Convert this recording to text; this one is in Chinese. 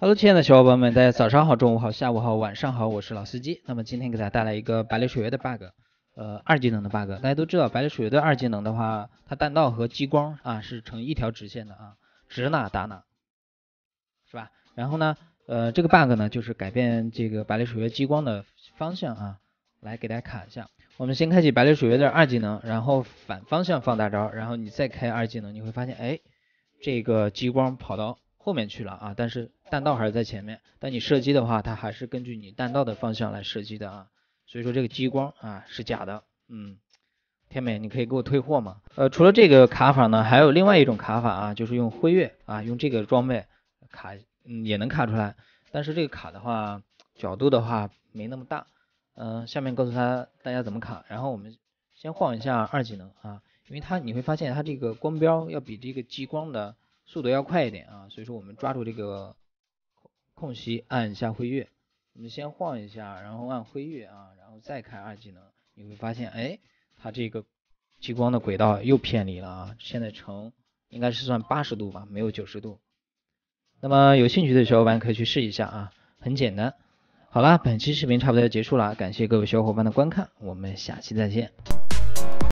Hello，亲爱的小伙伴们，大家早上好、中午好、下午好、晚上好，我是老司机。那么今天给大家带来一个百里守约的 bug，呃，二技能的 bug。大家都知道，百里守约的二技能的话，它弹道和激光啊是成一条直线的啊，指哪打哪，是吧？然后呢，呃，这个 bug 呢就是改变这个百里守约激光的方向啊，来给大家卡一下。我们先开启百里守约的二技能，然后反方向放大招，然后你再开二技能，你会发现，哎，这个激光跑到。后面去了啊，但是弹道还是在前面。但你射击的话，它还是根据你弹道的方向来射击的啊。所以说这个激光啊是假的。嗯，天美，你可以给我退货吗？呃，除了这个卡法呢，还有另外一种卡法啊，就是用辉月啊，用这个装备卡嗯，也能卡出来。但是这个卡的话，角度的话没那么大。嗯，下面告诉他大家怎么卡，然后我们先晃一下二技能啊，因为它你会发现它这个光标要比这个激光的。速度要快一点啊，所以说我们抓住这个空隙按一下辉月，我们先晃一下，然后按辉月啊，然后再开二技能，你会发现，哎，它这个激光的轨道又偏离了啊，现在成应该是算八十度吧，没有九十度。那么有兴趣的小伙伴可以去试一下啊，很简单。好了，本期视频差不多要结束了，感谢各位小伙伴的观看，我们下期再见。